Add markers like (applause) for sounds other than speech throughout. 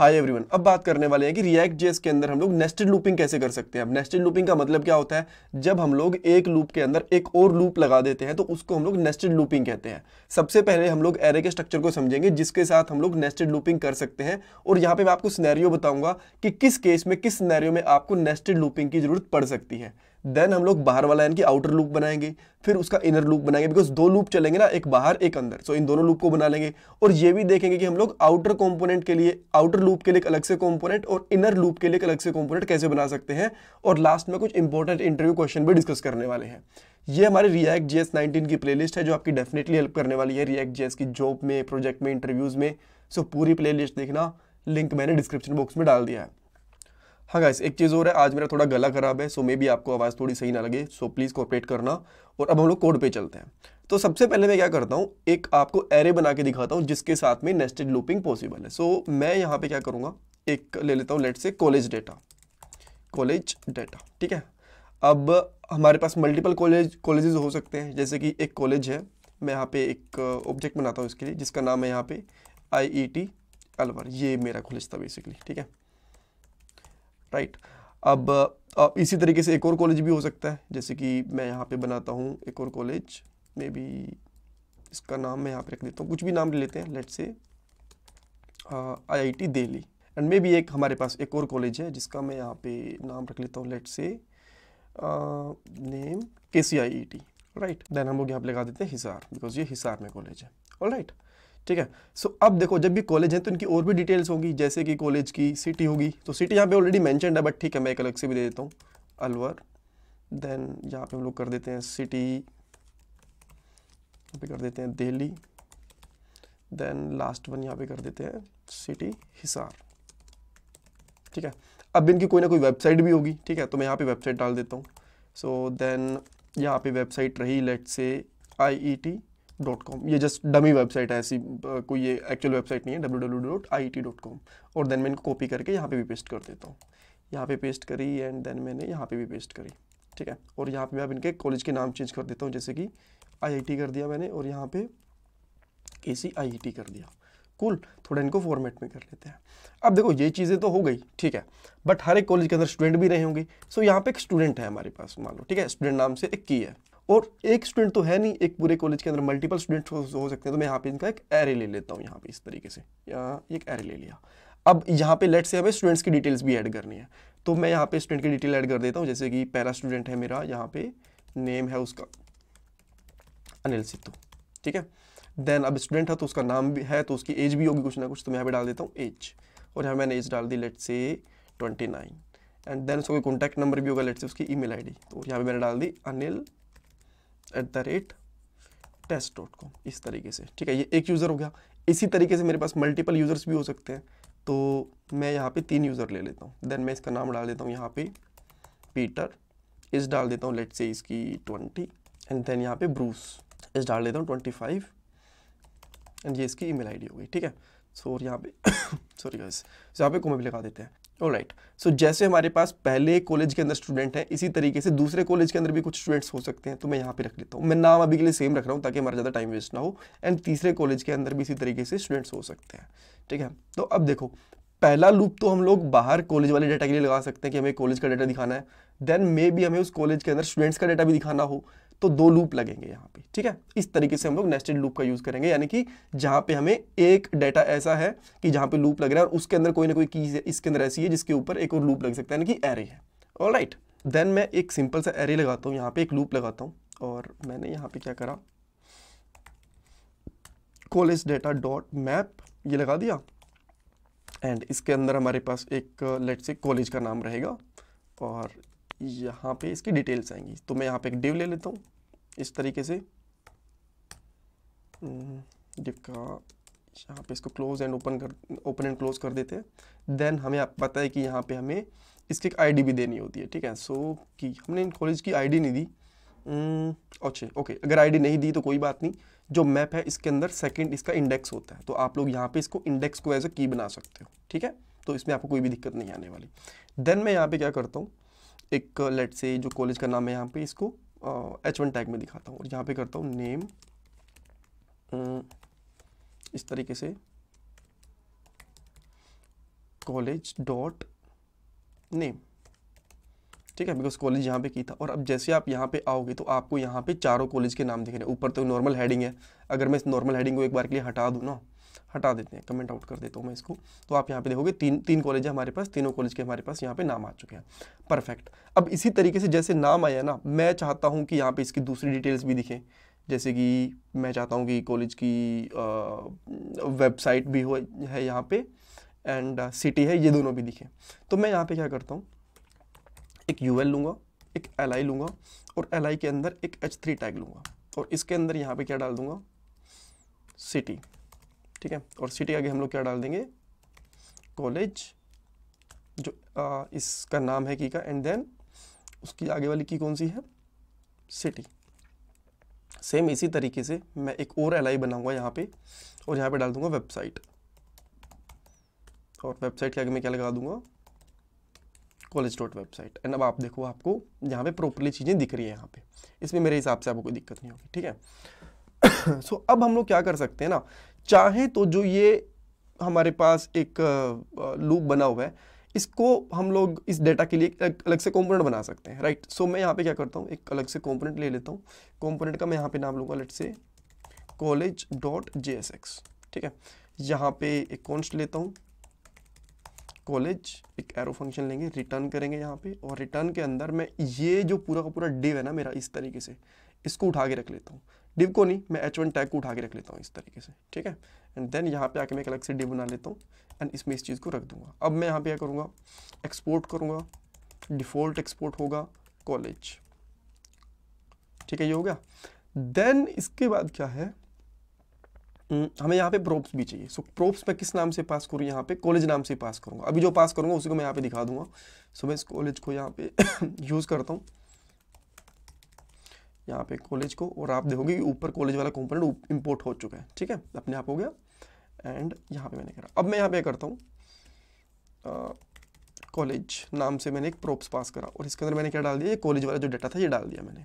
Hi everyone अब बात करने वाले हैं कि रिएक्ट जेस के अंदर हम लोग नेस्टेड लूपिंग कैसे कर सकते हैं अब नेस्टेड लूपिंग का मतलब क्या होता है जब हम लोग एक लूप के अंदर एक और लूप लगा देते हैं तो उसको हम लोग नेस्टेड लूपिंग कहते हैं सबसे पहले हम लोग एरे के स्ट्रक्चर को समझेंगे जिसके साथ हम लोग नेस्टेड लूपिंग कर सकते हैं और यहाँ पे मैं आपको स्नैरियो बताऊंगा कि किस केस में किस स्नैरियो में आपको नेस्टेड लूपिंग की जरूरत पड़ सकती है देन हम लोग बाहर वाला यानी कि आउटर लूप बनाएंगे फिर उसका इनर लूप बनाएंगे बिकॉज दो लूप चलेंगे ना एक बाहर एक अंदर सो so, इन दोनों लूप को बना लेंगे और ये भी देखेंगे कि हम लोग आउटर कॉम्पोनेंट के लिए आउटर लूप के लिए एक अलग से कॉम्पोनेंट और इनर लूप के लिए एक अलग से कॉम्पोनेंट कैसे बना सकते हैं और लास्ट में कुछ इंपॉर्टेंट इंटरव्यू क्वेश्चन भी डिस्कस करने वाले हैं ये हमारे रिएक्ट जी एस नाइनटीन की प्ले है जो आपकी डेफिनेटली हेल्प करने वाली है रिएक्ट जी की जॉब में प्रोजेक्ट में इंटरव्यूज़ में सो so, पूरी प्ले देखना लिंक मैंने डिस्क्रिप्शन बॉक्स में डाल दिया है हाँ गाइस एक चीज़ और है आज मेरा थोड़ा गला खराब है सो मे भी आपको आवाज़ थोड़ी सही ना लगे सो प्लीज़ कॉपरेट करना और अब हम लोग कोड पे चलते हैं तो सबसे पहले मैं क्या करता हूँ एक आपको एरे बना के दिखाता हूँ जिसके साथ में नेस्टेड लूपिंग पॉसिबल है सो मैं यहाँ पे क्या करूँगा एक ले लेता हूँ लेट से कॉलेज डेटा कॉलेज डेटा ठीक है अब हमारे पास मल्टीपल कॉलेज कॉलेजेस हो सकते हैं जैसे कि एक कॉलेज है मैं यहाँ पर एक ऑब्जेक्ट बनाता हूँ इसके लिए जिसका नाम है यहाँ पे आई ई टी अलवर ये मेरा कॉलेज था बेसिकली ठीक है राइट अब अब इसी तरीके से एक और कॉलेज भी हो सकता है जैसे कि मैं यहाँ पे बनाता हूँ एक और कॉलेज मे बी इसका नाम मैं यहाँ पे रख देता हूँ कुछ भी नाम ले लेते हैं let's say IIT Delhi and maybe एक हमारे पास एक और कॉलेज है जिसका मैं यहाँ पे नाम रख लेता हूँ लेट से नेम के C I E T right then हम लोग यहाँ पर लगा देते हैं हिसार बिकॉज ये हिसार में कॉलेज है ऑल राइट right. ठीक है सो so, अब देखो जब भी कॉलेज है तो इनकी और भी डिटेल्स होगी जैसे कि कॉलेज की सिटी होगी तो सिटी यहाँ पे ऑलरेडी मैंशन है बट ठीक है मैं एक अलग से भी दे देता हूँ अलवर देन यहाँ पे हम लोग कर देते हैं सिटी यहाँ पे कर देते हैं दिल्ली देन लास्ट वन यहाँ पे कर देते हैं सिटी हिसार ठीक है अब इनकी कोई ना कोई वेबसाइट भी होगी ठीक है तो मैं यहाँ पे वेबसाइट डाल देता हूँ सो देन यहाँ पे वेबसाइट रही let's say I E T dot com ये जस्ट डमी वेबसाइट है ऐसी कोई ये एक्चुअल वेबसाइट नहीं है W W dot I T dot com और देन मैं इनको कॉपी करके यहाँ पे भी पेस्ट कर देता हूँ यहाँ पे पेस्ट करी एंड देन मैंने यहाँ पे भी पेस्ट करी ठीक है और यहाँ पे मैं अब इनके कॉलेज के नाम चेंज कर देता हूँ जैसे कि आई कर दिया मैंने और यहाँ पे ए सी कर दिया कुल cool, थोड़ा इनको फॉर्मेट में कर लेते हैं अब देखो ये चीज़ें तो हो गई ठीक है बट हर एक कॉलेज के अंदर स्टूडेंट भी रहे होंगे सो so, यहाँ पे एक स्टूडेंट है हमारे पास मान लो ठीक है स्टूडेंट नाम से एक की है और एक स्टूडेंट तो है नहीं एक पूरे कॉलेज के अंदर मल्टीपल स्टूडेंट हो, हो सकते हैं तो मैं यहाँ पे इनका एक एरे ले लेता हूँ यहाँ पे इस तरीके से या एक एरे ले लिया अब यहाँ पे लेट से हमें स्टूडेंट्स की डिटेल्स भी ऐड करनी है तो मैं यहाँ पे स्टूडेंट की डिटेल ऐड कर देता हूँ जैसे कि पहला स्टूडेंट है मेरा यहाँ पे नेम है उसका अनिल सिद्धू ठीक है देन अब स्टूडेंट है तो उसका नाम भी है तो उसकी एज भी होगी कुछ ना कुछ तो मैं यहाँ पे डाल देता हूँ एज और यहाँ मैंने एज डाल दी let's say twenty nine and then उसका कोई कॉन्टैक्ट नंबर भी होगा लेट से उसकी आई डी तो यहाँ पर मैंने डाल दी Anil at the rate test dot com इस तरीके से ठीक है ये एक यूज़र हो गया इसी तरीके से मेरे पास मल्टीपल यूज़र्स भी हो सकते हैं तो मैं यहाँ पे तीन यूज़र ले लेता हूँ देन मैं इसका नाम डाल देता हूँ यहाँ पे पीटर इस डाल देता हूँ लेट से इसकी ट्वेंटी एंड देन यहाँ पे ब्रूस इस डाल देता हूँ ट्वेंटी फाइव एंड ये इसकी ईमेल आईडी हो गई ठीक है सो और यहाँ पे सॉरी (coughs) गाइस यहाँ पे कोमा भी लगा देते हैं राइट सो so, जैसे हमारे पास पहले कॉलेज के अंदर स्टूडेंट हैं इसी तरीके से दूसरे कॉलेज के अंदर भी कुछ स्टूडेंट्स हो सकते हैं तो मैं यहाँ पे रख लेता हूँ मैं नाम अभी के लिए सेम रख रहा हूँ ताकि हमारा ज़्यादा टाइम वेस्ट ना हो एंड तीसरे कॉलेज के अंदर भी इसी तरीके से स्टूडेंट्स हो सकते हैं ठीक है तो अब देखो पहला लूप तो हम लोग बाहर कॉलेज वाले डाटा के लिए लगा सकते हैं कि हमें कॉलेज का डाटा दिखाना है देन मे भी हमें उस कॉलेज के अंदर स्टूडेंट्स का डाटा भी दिखाना हो तो दो लूप लगेंगे यहाँ पे ठीक है इस तरीके से हम लोग नेस्टेड लूप का यूज़ करेंगे यानी कि जहाँ पे हमें एक डाटा ऐसा है कि जहाँ पे लूप लग रहा है और उसके अंदर कोई ना कोई कीज इसके अंदर ऐसी है जिसके ऊपर एक और लूप लग सकता है यानी कि एरे है ऑल राइट देन मैं एक सिंपल सा एरे लगाता हूँ यहाँ पे एक लूप लगाता हूँ और मैंने यहाँ पर क्या करा कॉलेज डेटा डॉट मैप ये लगा दिया एंड इसके अंदर हमारे पास एक लेट से कॉलेज का नाम रहेगा और यहाँ पे इसकी डिटेल्स आएंगी तो मैं यहाँ पे एक डिव ले लेता हूँ इस तरीके से डिव हम्म, का यहाँ पे इसको क्लोज एंड ओपन कर ओपन एंड क्लोज कर देते हैं देन हमें आप पता है कि यहाँ पे हमें इसकी एक आईडी भी देनी होती है ठीक है सो so, कि हमने इन कॉलेज की आईडी नहीं दी हम्म, अच्छे ओके अगर आईडी नहीं दी तो कोई बात नहीं जो मैप है इसके अंदर सेकंड इसका इंडेक्स होता है तो आप लोग यहाँ पे इसको इंडेक्स को एज अ की बना सकते हो ठीक है तो इसमें आपको कोई भी दिक्कत नहीं आने वाली देन मैं यहाँ पे क्या करता हूँ एक लेट से जो कॉलेज का नाम है यहाँ पे इसको एच वन टैग में दिखाता हूँ और यहाँ पे करता हूँ नेम इस तरीके से कॉलेज डॉट नेम ठीक है बिकॉज कॉलेज यहाँ पे की था और अब जैसे आप यहाँ पे आओगे तो आपको यहाँ पे चारों कॉलेज के नाम दिख रहे हैं ऊपर तो नॉर्मल हेडिंग है अगर मैं इस नॉर्मल हेडिंग को एक बार के लिए हटा दूँ ना हटा देते हैं कमेंट आउट कर देता हूँ मैं इसको तो आप यहाँ पे देखोगे तीन तीन कॉलेज है हमारे पास तीनों कॉलेज के हमारे पास यहाँ पे नाम आ चुके हैं परफेक्ट अब इसी तरीके से जैसे नाम आया ना मैं चाहता हूँ कि यहाँ पे इसकी दूसरी डिटेल्स भी दिखें जैसे कि मैं चाहता हूँ कि कॉलेज की वेबसाइट भी हो है यहाँ पर एंड सिटी है ये दोनों भी दिखें तो मैं यहाँ पर क्या करता हूँ एक यू लूँगा एक एल लूँगा और एल के अंदर एक एच थ्री टैग लूँगा और इसके अंदर यहाँ पे क्या डाल दूँगा सिटी ठीक है और सिटी आगे हम लोग क्या डाल देंगे कॉलेज जो आ, इसका नाम है की का एंड देन उसकी आगे वाली की कौन सी है सिटी सेम इसी तरीके से मैं एक और एल आई बनाऊँगा यहाँ पे और यहाँ पे डाल दूँगा वेबसाइट और वेबसाइट के आगे मैं क्या लगा दूंगा कॉलेज डॉट वेबसाइट एंड अब आप देखो आपको यहाँ पे प्रॉपरली चीज़ें दिख रही है यहाँ पे इसमें मेरे हिसाब से आपको कोई दिक्कत नहीं होगी ठीक है सो (coughs) so, अब हम लोग क्या कर सकते हैं ना चाहे तो जो ये हमारे पास एक लूप बना हुआ है इसको हम लोग इस डेटा के लिए एक अलग से कॉम्पोनेंट बना सकते हैं राइट सो so, मैं यहाँ पे क्या करता हूँ एक अलग से कॉम्पोनेंट ले लेता हूँ कॉम्पोनेंट का मैं यहाँ पे नाम लूँगा लेट से कॉलेज डॉट जे ठीक है यहाँ पे एक कॉन्स्ट लेता हूँ कॉलेज एक एरो फंक्शन लेंगे रिटर्न करेंगे यहाँ पे और रिटर्न के अंदर मैं ये जो पूरा का पूरा डिव है ना मेरा इस तरीके से इसको उठा के रख लेता हूँ डिव को नहीं मैं एच वन टैग को उठा के रख लेता हूँ इस तरीके से ठीक है एंड देन यहाँ पे आके मैं एक अलग से डिव बना लेता हूँ एंड इसमें इस चीज़ को रख दूंगा अब मैं यहाँ पे क्या करूँगा एक्सपोर्ट करूँगा डिफ़ॉल्ट एक्सपोर्ट होगा कॉलेज ठीक है ये हो गया देन इसके बाद क्या है हम्म, हमें यहाँ पे प्रोप्स भी चाहिए सो प्रोप्स मैं किस नाम से पास करूँ यहाँ पे कॉलेज नाम से पास करूँगा अभी जो पास करूँगा उसी को मैं यहाँ पे दिखा दूंगा सो मैं इस कॉलेज को यहाँ पे यूज़ (coughs) करता हूँ यहाँ पे कॉलेज को और आप देखोगे कि ऊपर कॉलेज वाला कंपोनेंट इम्पोर्ट हो चुका है ठीक है अपने आप हो गया एंड यहाँ पे मैंने करा अब मैं यहाँ पे करता हूँ कॉलेज नाम से मैंने एक प्रोप्स पास करा और इसके अंदर मैंने क्या डाल दिया ये कॉलेज वाला जो डाटा था ये डाल दिया मैंने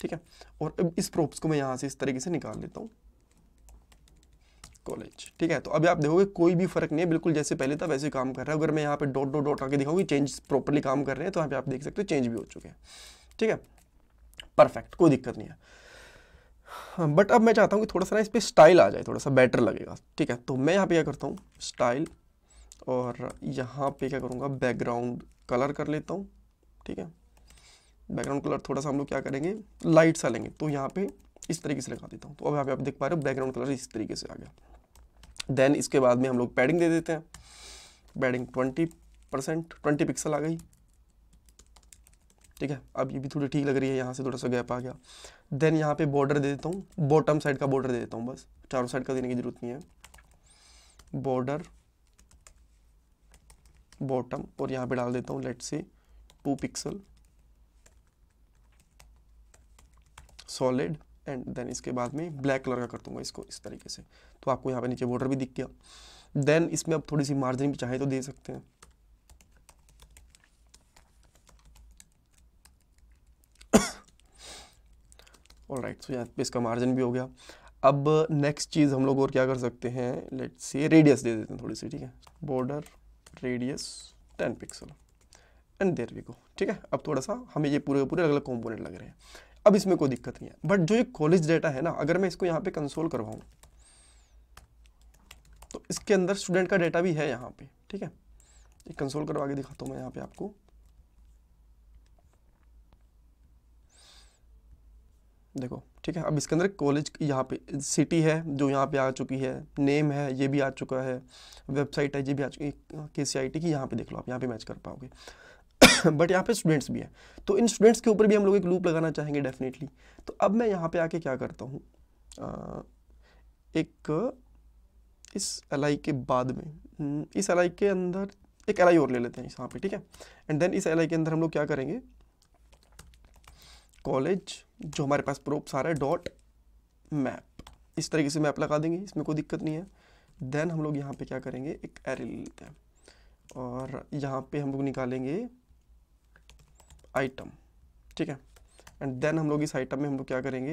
ठीक है और अब इस प्रोप्स को मैं यहाँ से इस तरीके से निकाल लेता हूँ कॉलेज ठीक है तो अभी आप देखोगे कोई भी फर्क नहीं है बिल्कुल जैसे पहले था वैसे काम कर रहा है अगर मैं यहाँ पे डॉट डॉट डॉट आके दिखाऊंगी चेंज प्रॉपरली काम कर रहे हैं तो यहाँ पे आप देख सकते हो चेंज भी हो चुके हैं ठीक है परफेक्ट कोई दिक्कत नहीं है बट हाँ, अब मैं चाहता हूँ कि थोड़ा सा ना इस पर स्टाइल आ जाए थोड़ा सा बेटर लगेगा ठीक है तो मैं यहाँ पे क्या करता हूँ स्टाइल और यहाँ पे क्या करूँगा बैकग्राउंड कलर कर लेता हूँ ठीक है बैकग्राउंड कलर थोड़ा सा हम लोग क्या करेंगे लाइट सा लेंगे तो यहाँ पे इस तरीके से लगा देता हूँ तो अब यहाँ पे आप देख पा रहे हो बैकग्राउंड कलर इस तरीके से आ गया देन इसके बाद में हम लोग पैडिंग दे देते हैं padding twenty percent twenty pixel आ गई ठीक है अब ये भी थोड़ी ठीक लग रही है यहाँ से थोड़ा सा गैप आ गया देन यहाँ पे बॉर्डर दे देता हूँ बॉटम साइड का बॉर्डर दे देता हूँ बस चारों साइड का देने की ज़रूरत नहीं है बॉर्डर बॉटम और यहाँ पे डाल देता हूँ let's say two pixel solid and then इसके बाद में ब्लैक कलर का कर दूंगा इसको इस तरीके से तो आपको यहाँ पे नीचे बॉर्डर भी दिख गया देन इसमें आप थोड़ी सी मार्जिन भी चाहे तो दे सकते हैं ऑल राइट सो यहाँ पे इसका मार्जिन भी हो गया अब नेक्स्ट चीज़ हम लोग और क्या कर सकते हैं लेट से रेडियस दे देते हैं थोड़ी सी ठीक है border radius ten pixel and there we go ठीक है अब थोड़ा सा हमें ये पूरे पूरे अलग अलग कॉम्पोनेंट लग रहे हैं अब इसमें कोई दिक्कत नहीं है बट जो ये कॉलेज डेटा है ना अगर मैं इसको यहाँ पे कंसोल करवाऊँ तो इसके अंदर स्टूडेंट का डेटा भी है यहाँ पे ठीक है ये कंसोल करवा के दिखाता हूँ मैं यहाँ पे आपको देखो ठीक है अब इसके अंदर कॉलेज यहाँ पे सिटी है जो यहाँ पे आ चुकी है नेम है ये भी आ चुका है वेबसाइट है ये भी आ चुकी है के सी आई टी की यहाँ पे देख लो आप यहाँ पे मैच कर पाओगे बट (coughs) यहाँ पे स्टूडेंट्स भी हैं तो इन स्टूडेंट्स के ऊपर भी हम लोग एक लूप लगाना चाहेंगे डेफिनेटली तो अब मैं यहाँ पे आके क्या करता हूँ एक इस एलआई के बाद में हम्म, इस एलआई के अंदर एक एलआई और ले लेते हैं यहाँ पे ठीक है एंड देन इस एलआई के अंदर हम लोग क्या करेंगे कॉलेज जो हमारे पास प्रोप सारा है डॉट मैप इस तरीके से मैप लगा देंगे इसमें कोई दिक्कत नहीं है देन हम लोग यहाँ पे क्या करेंगे एक एरे ले लेते हैं और यहाँ पे हम लोग निकालेंगे आइटम ठीक है एंड देन हम लोग इस आइटम में हम लोग क्या करेंगे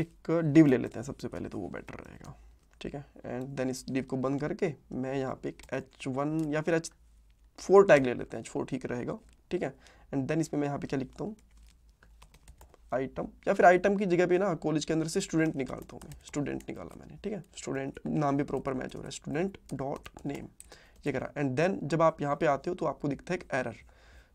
एक डिव ले लेते हैं सबसे पहले तो वो बेटर रहेगा ठीक है एंड देन इस डिव को बंद करके मैं यहाँ पे एक एच वन या फिर एच फोर टैग ले लेते हैं एच फोर ठीक रहेगा ठीक है एंड देन इसमें मैं यहाँ पे क्या लिखता हूँ आइटम या फिर आइटम की जगह पे ना कॉलेज के अंदर से स्टूडेंट निकालता हूँ मैं स्टूडेंट निकाला मैंने ठीक है स्टूडेंट नाम भी प्रॉपर मैच हो रहा है स्टूडेंट डॉट नेम ये करा एंड देन जब आप यहाँ पे आते हो तो आपको दिखता है एक एरर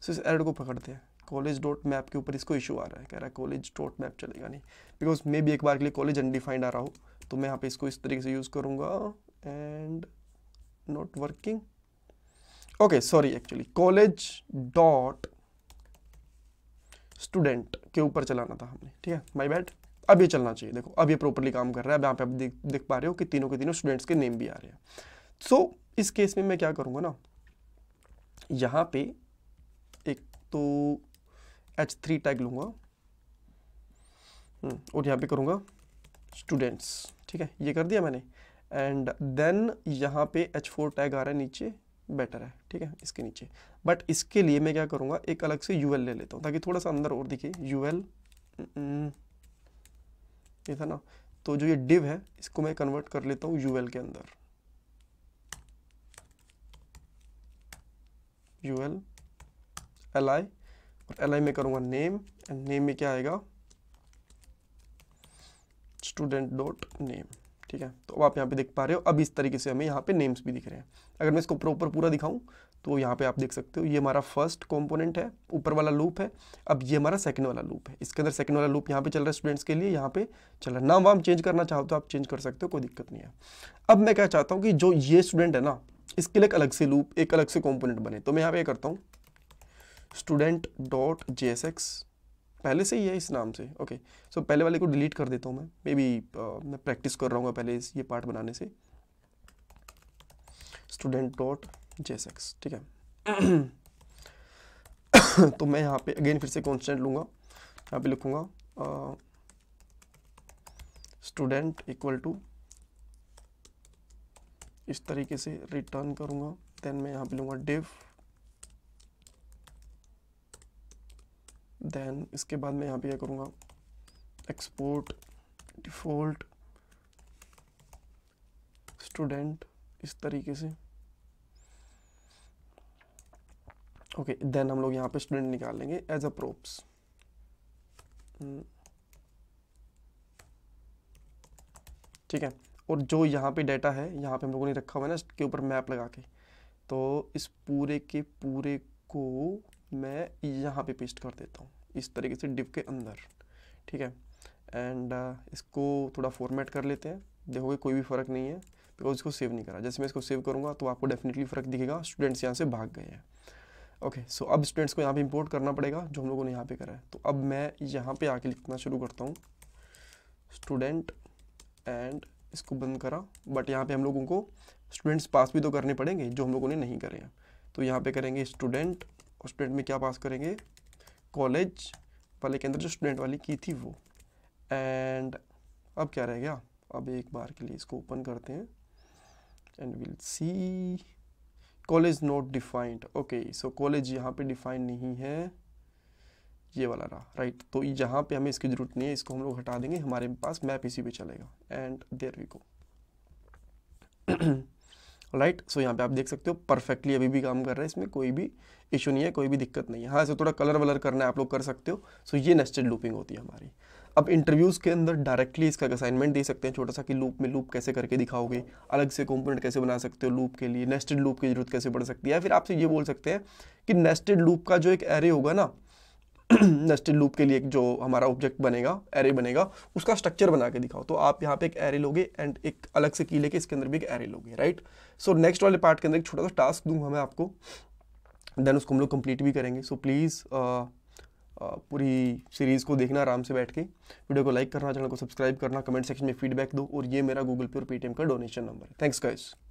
सो इस एरर को पकड़ते हैं कॉलेज डॉट मैप के ऊपर इसको इशू आ रहा है कह रहा है कॉलेज डॉट मैप चलेगा नहीं बिकॉज मे भी एक बार के लिए कॉलेज अनडिफाइंड आ रहा हो तो मैं यहाँ पे इसको इस तरीके से यूज़ करूँगा and not working okay sorry actually college dot student के ऊपर चलाना था हमने ठीक है माई बैड अब ये चलना चाहिए देखो अब ये प्रॉपरली काम कर रहा है अब यहाँ पे आप देख देख पा रहे हो कि तीनों के तीनों स्टूडेंट्स के नेम भी आ रहे हैं सो so, इस केस में मैं क्या करूँगा ना यहाँ पे एक तो एच थ्री टैग लूँगा हम्म, और यहाँ पे करूँगा स्टूडेंट्स ठीक है ये कर दिया मैंने एंड देन यहाँ पे एच फोर टैग आ रहा है नीचे बेटर है ठीक है इसके नीचे बट इसके लिए मैं क्या करूँगा एक अलग से यू ले लेता हूँ ताकि थोड़ा सा अंदर और दिखे यू ये था ना तो जो ये डिव है इसको मैं कन्वर्ट कर लेता हूँ यू के अंदर यू एल एल आई और एल आई में करूँगा नेम एंड नेम में क्या आएगा स्टूडेंट डॉट नेम ठीक है तो अब आप यहाँ पे देख पा रहे हो अब इस तरीके से हमें यहाँ पे नेम्स भी दिख रहे हैं अगर मैं इसको प्रॉपर पूरा दिखाऊं तो यहाँ पे आप देख सकते हो ये हमारा फर्स्ट कंपोनेंट है ऊपर वाला लूप है अब ये हमारा सेकंड वाला लूप है इसके अंदर सेकंड वाला लूप यहाँ पे चल रहा है स्टूडेंट्स के लिए यहाँ पे चल रहा है नाम वाम चेंज करना चाहो तो आप चेंज कर सकते हो कोई दिक्कत नहीं है अब मैं क्या चाहता हूँ कि जो ये स्टूडेंट है ना इसके लिए एक अलग से लूप एक अलग से कॉम्पोनेंट बने तो मैं यहाँ पे करता हूँ student dot J S X पहले से ही है इस नाम से ओके सो so, पहले वाले को डिलीट कर देता हूँ मैं मे बी uh, मैं प्रैक्टिस कर रहा हूँ पहले इस ये पार्ट बनाने से स्टूडेंट डॉट जेस एक्स ठीक है (coughs) तो मैं यहाँ पे अगेन फिर से कॉन्स्टेंट लूँगा यहाँ पे लिखूँगा स्टूडेंट इक्वल टू इस तरीके से रिटर्न करूँगा देन मैं यहाँ पे लूँगा डिफ़ देन इसके बाद मैं यहाँ पे क्या करूँगा एक्सपोर्ट डिफ़ॉल्ट स्टूडेंट इस तरीके से ओके okay, देन हम लोग यहाँ पे स्टूडेंट निकाल लेंगे एज अ प्रोप्स ठीक है और जो यहाँ पे डाटा है यहाँ पे हम लोगों ने रखा हुआ है ना इसके ऊपर मैप लगा के तो इस पूरे के पूरे को मैं यहाँ पे पेस्ट कर देता हूँ इस तरीके से डिप के अंदर ठीक है एंड uh, इसको थोड़ा फॉर्मेट कर लेते हैं देखोगे कोई भी फ़र्क नहीं है बिकॉज इसको सेव नहीं करा जैसे मैं इसको सेव करूँगा तो आपको डेफिनेटली फ़र्क दिखेगा स्टूडेंट्स यहाँ से भाग गए हैं ओके सो अब स्टूडेंट्स को यहाँ पे इंपोर्ट करना पड़ेगा जो हम लोगों ने यहाँ पे करा है तो अब मैं यहाँ पे आके लिखना शुरू करता हूँ स्टूडेंट एंड इसको बंद करा बट यहाँ पे हम लोगों को स्टूडेंट्स पास भी तो करने पड़ेंगे जो हम लोगों ने नहीं करे हैं तो यहाँ पे करेंगे स्टूडेंट और स्टूडेंट में क्या पास करेंगे कॉलेज वाले के अंदर जो स्टूडेंट वाली की थी वो एंड अब क्या रह गया अब एक बार के लिए इसको ओपन करते हैं and will see college not defined okay so college यहाँ पे डिफाइंड नहीं है ये वाला रहा राइट तो यहाँ पे हमें इसकी ज़रूरत नहीं है इसको हम लोग हटा देंगे हमारे पास मैप इसी पे चलेगा and there we go right so यहाँ पे आप देख सकते हो परफेक्टली अभी भी काम कर रहा है इसमें कोई भी इशू नहीं है कोई भी दिक्कत नहीं है हाँ ऐसे थोड़ा कलर वलर करना है आप लोग कर सकते हो सो ये नेस्टेड लूपिंग होती है हमारी अब इंटरव्यूज़ के अंदर डायरेक्टली इसका असाइनमेंट दे सकते हैं छोटा सा कि लूप में लूप कैसे करके दिखाओगे अलग से कॉम्पोनेंट कैसे बना सकते हो लूप के लिए नेस्टेड लूप की जरूरत कैसे पड़ सकती है फिर आपसे ये बोल सकते हैं कि नेस्टेड लूप का जो एक एरे होगा ना नेस्टेड (clears throat) लूप के लिए एक जो हमारा ऑब्जेक्ट बनेगा एरे बनेगा उसका स्ट्रक्चर बना के दिखाओ तो आप यहाँ पे एक एरे लोगे एंड एक अलग से की लेके इसके अंदर भी एक एरे लोगे राइट सो नेक्स्ट वाले पार्ट के अंदर एक छोटा सा टास्क दूंगा मैं आपको देन उसको हम लोग कंप्लीट भी करेंगे so so, please uh, uh, पूरी सीरीज़ को देखना आराम से बैठ के वीडियो को लाइक करना चैनल को सब्सक्राइब करना कमेंट सेक्शन में फीडबैक दो और ये मेरा गूगल पे और पेटीएम का डोनेशन नंबर है थैंक्स गाइज़